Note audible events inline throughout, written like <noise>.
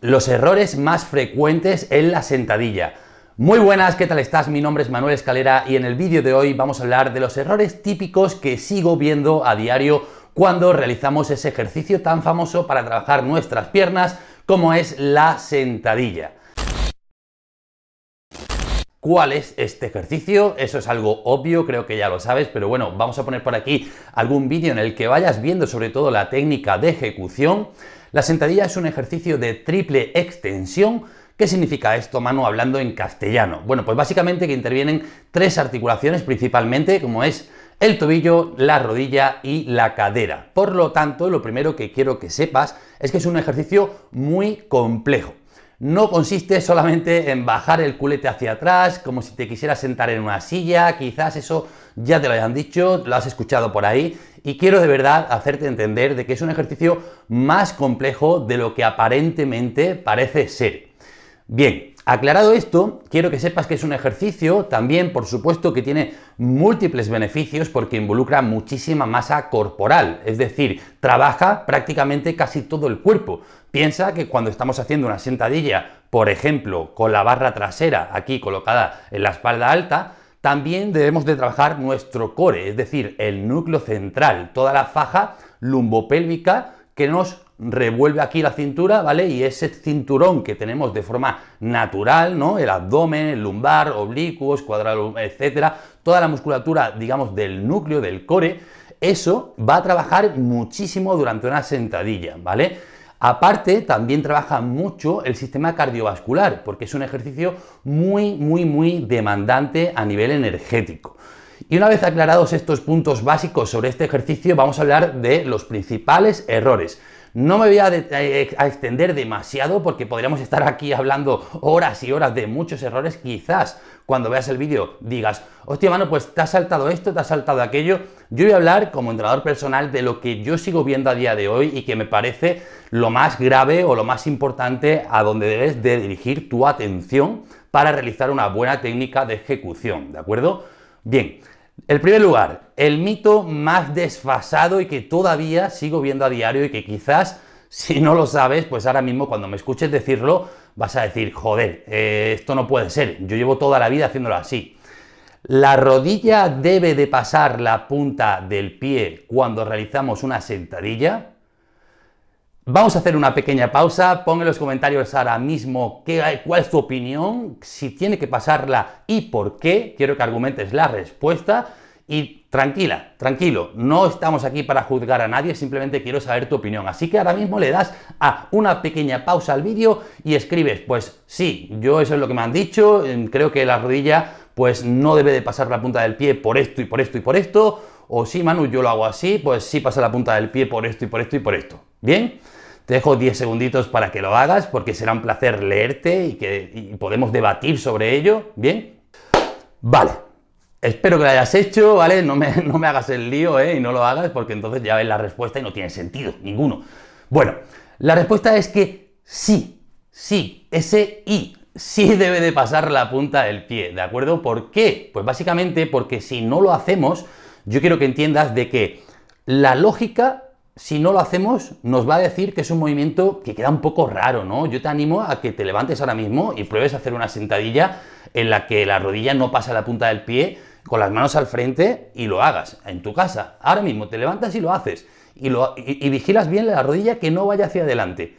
Los errores más frecuentes en la sentadilla. Muy buenas, ¿qué tal estás? Mi nombre es Manuel Escalera y en el vídeo de hoy vamos a hablar de los errores típicos que sigo viendo a diario cuando realizamos ese ejercicio tan famoso para trabajar nuestras piernas como es la sentadilla. ¿Cuál es este ejercicio? Eso es algo obvio, creo que ya lo sabes, pero bueno, vamos a poner por aquí algún vídeo en el que vayas viendo sobre todo la técnica de ejecución. La sentadilla es un ejercicio de triple extensión ¿Qué significa esto, mano, hablando en castellano? Bueno, pues básicamente que intervienen tres articulaciones principalmente, como es el tobillo, la rodilla y la cadera. Por lo tanto, lo primero que quiero que sepas es que es un ejercicio muy complejo no consiste solamente en bajar el culete hacia atrás, como si te quisieras sentar en una silla, quizás eso ya te lo hayan dicho, lo has escuchado por ahí, y quiero de verdad hacerte entender de que es un ejercicio más complejo de lo que aparentemente parece ser. Bien, Aclarado esto, quiero que sepas que es un ejercicio también, por supuesto, que tiene múltiples beneficios porque involucra muchísima masa corporal, es decir, trabaja prácticamente casi todo el cuerpo. Piensa que cuando estamos haciendo una sentadilla, por ejemplo, con la barra trasera aquí colocada en la espalda alta, también debemos de trabajar nuestro core, es decir, el núcleo central, toda la faja lumbopélvica, que nos revuelve aquí la cintura, ¿vale? Y ese cinturón que tenemos de forma natural, ¿no? El abdomen, el lumbar, oblicuos, cuadrado, etcétera, toda la musculatura, digamos, del núcleo, del core, eso va a trabajar muchísimo durante una sentadilla, ¿vale? Aparte, también trabaja mucho el sistema cardiovascular, porque es un ejercicio muy, muy, muy demandante a nivel energético. Y una vez aclarados estos puntos básicos sobre este ejercicio, vamos a hablar de los principales errores. No me voy a, extender demasiado porque podríamos estar aquí hablando horas y horas de muchos errores. Quizás cuando veas el vídeo digas, hostia, mano, pues te ha saltado esto, te ha saltado aquello. Yo voy a hablar como entrenador personal de lo que yo sigo viendo a día de hoy y que me parece lo más grave o lo más importante a donde debes de dirigir tu atención para realizar una buena técnica de ejecución, ¿de acuerdo? Bien, el primer lugar, el mito más desfasado y que todavía sigo viendo a diario y que quizás <laughs> si no lo sabes, pues ahora mismo cuando me escuches decirlo vas a decir, joder, eh, esto no puede ser, yo llevo toda la vida haciéndolo así. La rodilla debe de pasar la punta del pie cuando realizamos una sentadilla. Vamos a hacer una pequeña pausa. Pon en los comentarios ahora mismo qué, cuál es tu opinión, si tiene que pasarla y por qué. Quiero que argumentes la respuesta. Y tranquila, tranquilo, no estamos aquí para juzgar a nadie, simplemente quiero saber tu opinión. Así que ahora mismo le das a una pequeña pausa al vídeo y escribes, pues sí, yo eso es lo que me han dicho, em, creo que la rodilla pues no debe de pasar la punta del pie por esto y por esto y por esto, o sí, Manu, yo lo hago así, pues sí pasa la punta del pie por esto y por esto y por esto. ¿Bien? Te dejo 10 segunditos para que lo hagas porque será un placer leerte y que podemos debatir sobre ello, ¿bien? Vale. Espero que lo hayas hecho, ¿vale? No me, <laughs> no me hagas el lío, ¿eh? Y no lo hagas porque entonces ya ves la respuesta y no tiene sentido ninguno. Bueno, la respuesta es que sí, sí, ese i sí debe de pasar la punta del pie, ¿de acuerdo? ¿Por qué? Pues básicamente porque si no lo hacemos, yo quiero que entiendas de que la lógica si no lo hacemos, nos va a decir que es un movimiento que queda un poco raro, ¿no? Yo te animo a que te levantes ahora mismo y pruebes a hacer una sentadilla en la que la rodilla no pasa la punta del pie, con las manos al frente y lo hagas en tu casa. Ahora mismo te levantas y lo haces y, lo, vigilas bien la rodilla que no vaya hacia adelante.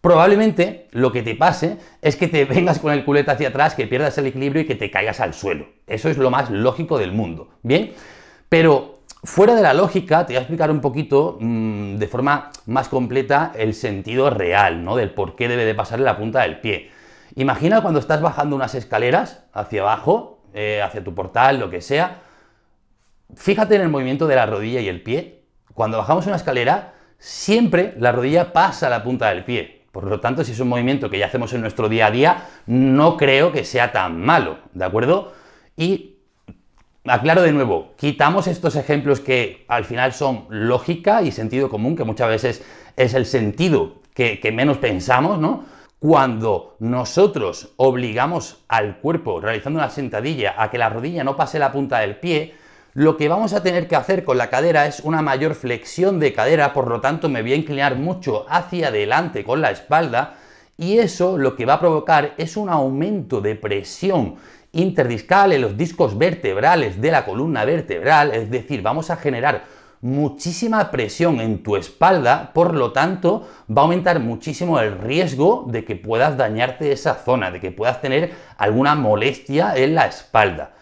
Probablemente lo que te pase es que te vengas con el culete hacia atrás, que pierdas el equilibrio y que te caigas al suelo. Eso es lo más lógico del mundo. Bien, pero Fuera de la lógica, te voy a explicar un poquito mm, de forma más completa el sentido real, ¿no? Del por qué debe de pasar la punta del pie. Imagina cuando estás bajando unas escaleras hacia abajo, eh, hacia tu portal, lo que sea. Fíjate en el movimiento de la rodilla y el pie. Cuando bajamos una escalera, siempre la rodilla pasa la punta del pie. Por lo tanto, si es un movimiento que ya hacemos en nuestro día a día, no creo que sea tan malo, ¿de acuerdo? Y aclaro de nuevo, quitamos estos ejemplos que al final son lógica y sentido común, que muchas veces es el sentido que, menos pensamos, ¿no? Cuando nosotros obligamos al cuerpo, realizando una sentadilla, a que la rodilla no pase la punta del pie, lo que vamos a tener que hacer con la cadera es una mayor flexión de cadera, por lo tanto me voy a inclinar mucho hacia adelante con la espalda y eso lo que va a provocar es un aumento de presión interdiscal en los discos vertebrales de la columna vertebral, es decir, vamos a generar muchísima presión en tu espalda, por lo tanto va a aumentar muchísimo el riesgo de que puedas dañarte esa zona, de que puedas tener alguna molestia en la espalda.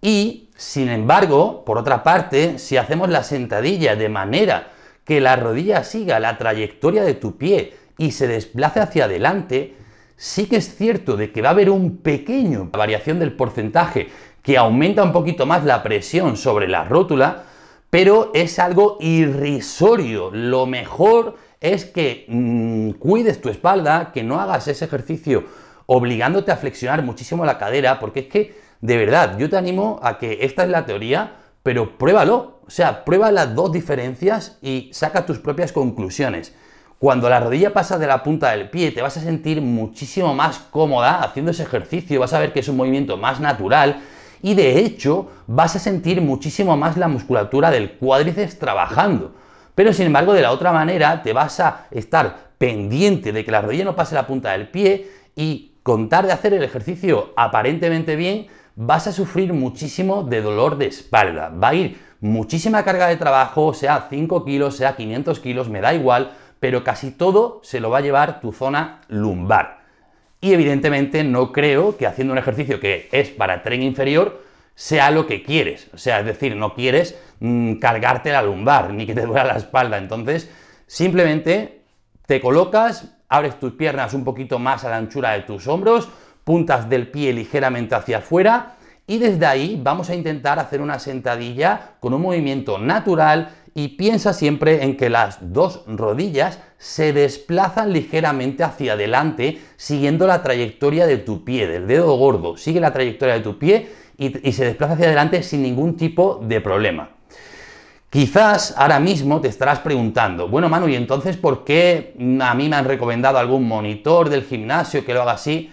Y, sin embargo, por otra parte, si hacemos la sentadilla de manera que la rodilla siga la trayectoria de tu pie y se desplace hacia adelante, Sí que es cierto de que va a haber un pequeño variación del porcentaje que aumenta un poquito más la presión sobre la rótula, pero es algo irrisorio. Lo mejor es que mm, cuides tu espalda, que no hagas ese ejercicio obligándote a flexionar muchísimo la cadera, porque es que, de verdad, yo te animo a que esta es la teoría, pero pruébalo. O sea, prueba las dos diferencias y saca tus propias conclusiones. Cuando la rodilla pasa de la punta del pie, te vas a sentir muchísimo más cómoda haciendo ese ejercicio, vas a ver que es un movimiento más natural y de hecho vas a sentir muchísimo más la musculatura del cuádriceps trabajando. Pero sin embargo, de la otra manera, te vas a estar pendiente de que la rodilla no pase la punta del pie y contar de hacer el ejercicio aparentemente bien, vas a sufrir muchísimo de dolor de espalda. Va a ir muchísima carga de trabajo, sea 5 kilos, sea 500 kilos, me da igual, pero casi todo se lo va a llevar tu zona lumbar. Y evidentemente no creo que haciendo un ejercicio que es para tren inferior sea lo que quieres. O sea, es decir, no quieres mm, cargarte la lumbar ni que te duela la espalda. Entonces, simplemente te colocas, abres tus piernas un poquito más a la anchura de tus hombros, puntas del pie ligeramente hacia afuera y desde ahí vamos a intentar hacer una sentadilla con un movimiento natural y piensa siempre en que las dos rodillas se desplazan ligeramente hacia adelante siguiendo la trayectoria de tu pie, del dedo gordo. Sigue la trayectoria de tu pie y, se desplaza hacia adelante sin ningún tipo de problema. Quizás ahora mismo te estarás preguntando, bueno Manu, ¿y entonces por qué a mí me han recomendado algún monitor del gimnasio que lo haga así?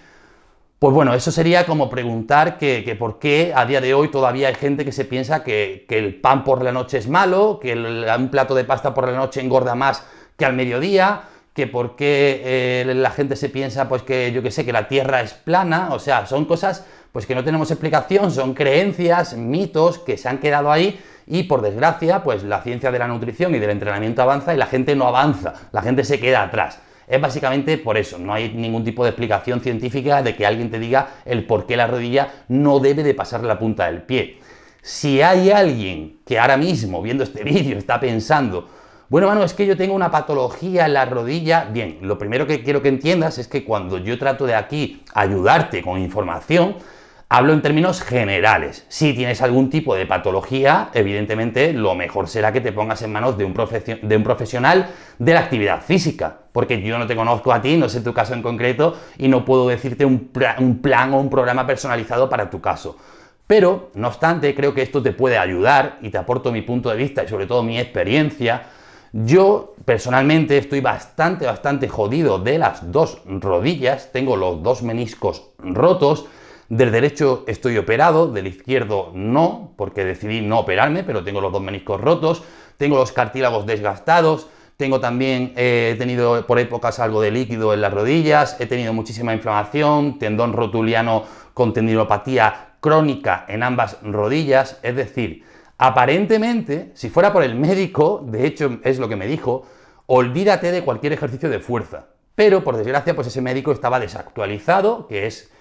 Pues bueno, eso sería como preguntar que, por qué a día de hoy todavía hay gente que se piensa que, el pan por la noche es malo, que el, un plato de pasta por la noche engorda más que al mediodía, que por qué eh, la gente se piensa, pues que yo que sé, que la Tierra es plana, o sea, son cosas pues que no tenemos explicación, son creencias, mitos que se han quedado ahí y por desgracia, pues la ciencia de la nutrición y del entrenamiento avanza y la gente no avanza, la gente se queda atrás. Es básicamente por eso, no hay ningún tipo de explicación científica de que alguien te diga el por qué la rodilla no debe de pasar la punta del pie. Si hay alguien que ahora mismo, viendo este <laughs> vídeo, está pensando, bueno, mano, es que yo tengo una patología en la rodilla. Bien, lo primero que quiero que entiendas es que cuando yo trato de aquí ayudarte con información, Hablo en términos generales. Si tienes algún tipo de patología, evidentemente lo mejor será que te pongas en manos de un, de un, profesional de la actividad física, porque yo no te conozco a ti, no sé tu caso en concreto y no puedo decirte un, un plan o un programa personalizado para tu caso. Pero, no obstante, creo que esto te puede ayudar y te aporto mi punto de vista y sobre todo mi experiencia. Yo personalmente estoy bastante, bastante jodido de las dos rodillas, tengo los dos meniscos rotos del derecho estoy operado, del izquierdo no, porque decidí no operarme, pero tengo los dos meniscos rotos, tengo los cartílagos desgastados, tengo también, eh, he tenido por épocas algo de líquido en las rodillas, he tenido muchísima inflamación, tendón rotuliano con tendinopatía crónica en ambas rodillas, es decir, aparentemente, si fuera por el médico, de hecho es lo que me dijo, olvídate de cualquier ejercicio de fuerza. Pero por desgracia, pues ese médico estaba desactualizado, que es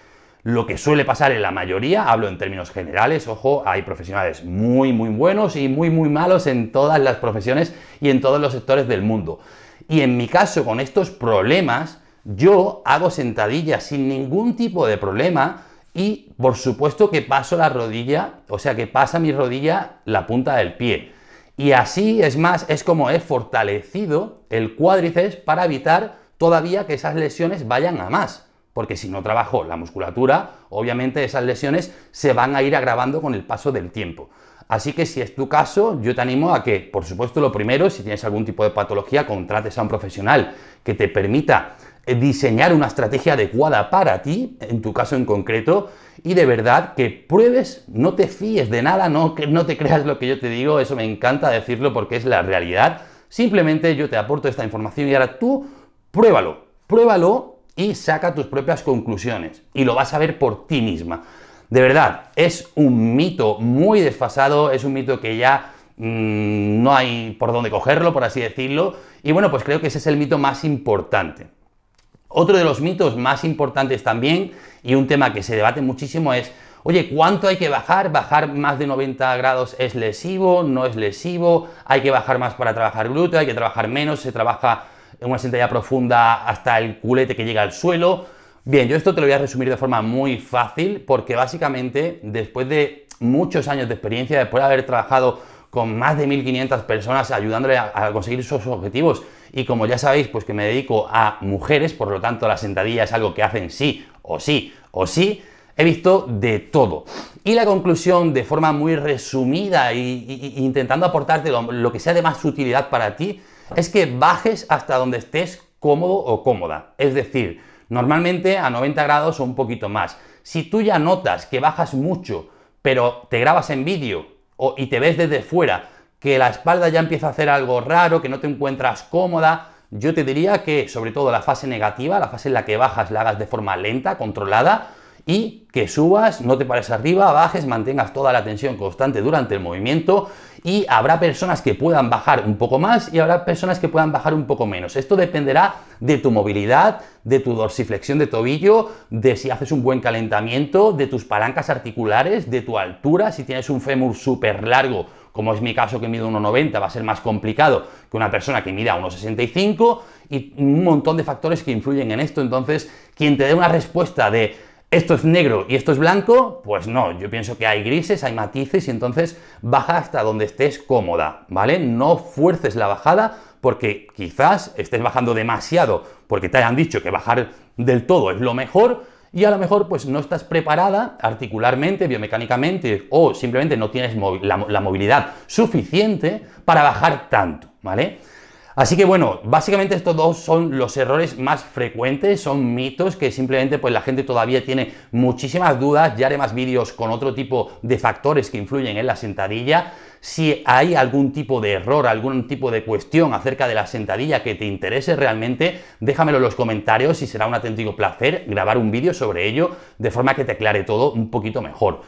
lo que suele pasar en la mayoría, hablo en términos generales, ojo, hay profesionales muy, muy buenos y muy, muy malos en todas las profesiones y en todos los sectores del mundo. Y en mi caso, con estos problemas, yo hago sentadillas sin ningún tipo de problema y por supuesto que paso la rodilla, o sea que pasa mi rodilla la punta del pie. Y así, es más, es como he fortalecido el cuádriceps para evitar todavía que esas lesiones vayan a más. Porque si no trabajo la musculatura, obviamente esas lesiones se van a ir agravando con el paso del tiempo. Así que si es tu caso, yo te animo a que, por supuesto, lo primero, si tienes algún tipo de patología, contrates a un profesional que te permita eh, diseñar una estrategia adecuada para ti, en tu caso en concreto, y de verdad que pruebes, no te fíes de nada, no, que no te creas lo que yo te digo, eso me encanta decirlo porque es la realidad. Simplemente yo te aporto esta información y ahora tú pruébalo, pruébalo y saca tus propias conclusiones y lo vas a ver por ti misma. De verdad, es un mito muy desfasado, es un mito que ya mm, no hay por dónde cogerlo, por así decirlo, y bueno, pues creo que ese es el mito más importante. Otro de los mitos más importantes también, y un tema que se debate muchísimo, es, oye, ¿cuánto hay que bajar? ¿Bajar más de 90 grados es lesivo? ¿No es lesivo? ¿Hay que bajar más para trabajar glúteo? ¿Hay que trabajar menos? ¿Se trabaja en una sentadilla profunda hasta el culete que llega al suelo. Bien, yo esto te lo voy a resumir de forma muy fácil porque básicamente después de muchos años de experiencia, después de haber trabajado con más de 1.500 personas ayudándole a, conseguir sus objetivos. Y como ya sabéis, pues que me dedico a mujeres, por lo tanto la sentadilla es algo que hacen sí o sí o sí. He visto de todo. Y la conclusión, de forma muy resumida e intentando aportarte lo que sea de más utilidad para ti, es que bajes hasta donde estés cómodo o cómoda. Es decir, normalmente a 90 grados o un poquito más. Si tú ya notas que bajas mucho, pero te grabas en vídeo y te ves desde fuera, que la espalda ya empieza a hacer algo raro, que no te encuentras cómoda, yo te diría que sobre todo la fase negativa, la fase en la que bajas, la hagas de forma lenta, controlada, y que subas, no te pares arriba, bajes, mantengas toda la tensión constante durante el movimiento y habrá personas que puedan bajar un poco más y habrá personas que puedan bajar un poco menos. Esto dependerá de tu movilidad, de tu dorsiflexión de tobillo, de si haces un buen calentamiento, de tus palancas articulares, de tu altura, si tienes un fémur súper largo como es mi caso que mido 1,90, va a ser más complicado que una persona que mida 1,65 y un montón de factores que influyen en esto. Entonces, quien te dé una respuesta de ¿Esto es negro y esto es blanco? Pues no, yo pienso que hay grises, hay matices y entonces baja hasta donde estés cómoda, ¿vale? No fuerces la bajada porque quizás estés bajando demasiado porque te hayan dicho que bajar del todo es lo mejor y a lo mejor pues no estás preparada articularmente, biomecánicamente o simplemente no tienes la movilidad suficiente para bajar tanto, ¿vale? Así que bueno, básicamente estos dos son los errores más frecuentes, son mitos que simplemente pues la gente todavía tiene muchísimas dudas, ya haré más vídeos con otro tipo de factores que influyen en la sentadilla. Si hay algún tipo de error, algún tipo de cuestión acerca de la sentadilla que te interese realmente, déjamelo en los comentarios y será un auténtico placer grabar un vídeo sobre ello de forma que te aclare todo un poquito mejor.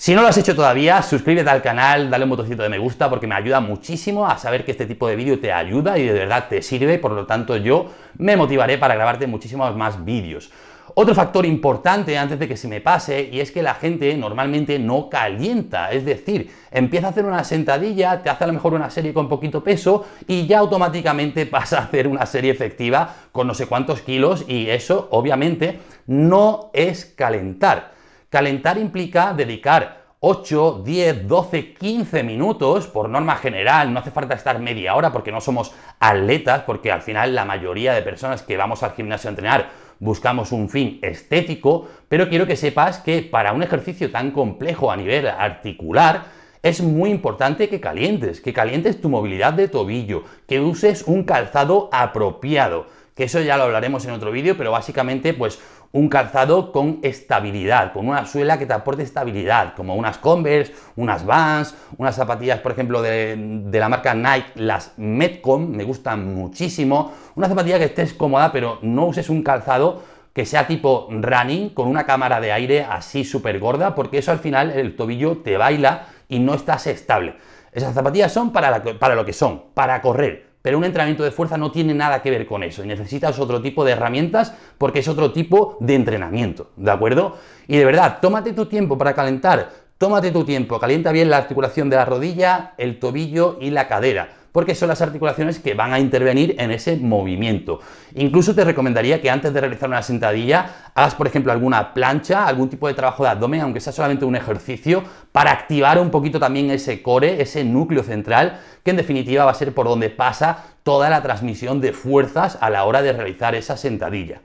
Si no lo has hecho todavía, suscríbete al canal, dale un botoncito de me gusta porque me ayuda muchísimo a saber que este tipo de vídeo te ayuda y de verdad te sirve, por lo tanto yo me motivaré para grabarte muchísimos más vídeos. Otro factor importante antes de que se me pase y es que la gente normalmente no calienta, es decir, empieza a hacer una sentadilla, te hace a lo mejor una serie con poquito peso y ya automáticamente <laughs> pasa a hacer una serie efectiva con no sé cuántos kilos y eso obviamente no es calentar. Calentar implica dedicar 8, 10, 12, 15 minutos, por norma general, no hace falta estar media hora porque no somos atletas, porque al final la mayoría de personas que vamos al gimnasio a entrenar buscamos un fin estético, pero quiero que sepas que para un ejercicio tan complejo a nivel articular, es muy importante que calientes, que calientes tu movilidad de tobillo, que uses un calzado apropiado, que eso ya lo hablaremos en otro vídeo, pero básicamente pues un calzado con estabilidad, con una suela que te aporte estabilidad, como unas Converse, unas Vans, unas zapatillas, por ejemplo, de, la marca Nike, las Metcom, me gustan muchísimo. Una zapatilla que estés cómoda, pero no uses un calzado que sea tipo running, con una cámara de aire así súper gorda, porque eso al final el tobillo te baila y no estás estable. Esas zapatillas son para lo que son, para correr, pero un entrenamiento de fuerza no tiene nada que ver con eso y necesitas otro tipo de herramientas porque es otro tipo de entrenamiento, ¿de acuerdo? Y de verdad, tómate tu tiempo para calentar, tómate tu tiempo, calienta bien la articulación de la rodilla, el tobillo y la cadera porque son las articulaciones que van a intervenir en ese movimiento. Incluso te recomendaría que antes de realizar una sentadilla hagas, por ejemplo, alguna plancha, algún tipo de trabajo de abdomen, aunque sea solamente un ejercicio, para activar un poquito también ese core, ese núcleo central, que en definitiva va a ser por donde pasa toda la transmisión de fuerzas a la hora de realizar esa sentadilla.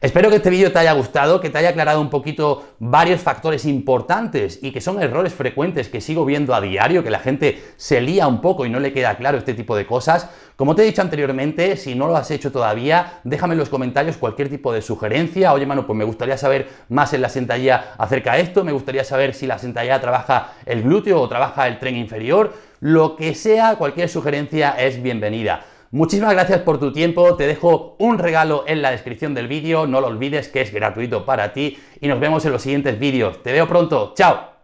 Espero que este vídeo te haya gustado, que te haya aclarado un poquito varios factores importantes y que son errores frecuentes que sigo viendo a diario, que la gente se lía un poco y no le queda claro este tipo de cosas. Como te he dicho anteriormente, si no lo has hecho todavía, déjame en los comentarios cualquier tipo de sugerencia. Oye, mano, pues me gustaría saber más en la sentadilla acerca de esto, me gustaría saber si la sentadilla trabaja el glúteo o trabaja el tren inferior, lo que sea, cualquier sugerencia es bienvenida. Muchísimas gracias por tu tiempo, te dejo un regalo en la descripción del vídeo, no lo olvides que es gratuito para ti y nos vemos en los siguientes vídeos. Te veo pronto, chao.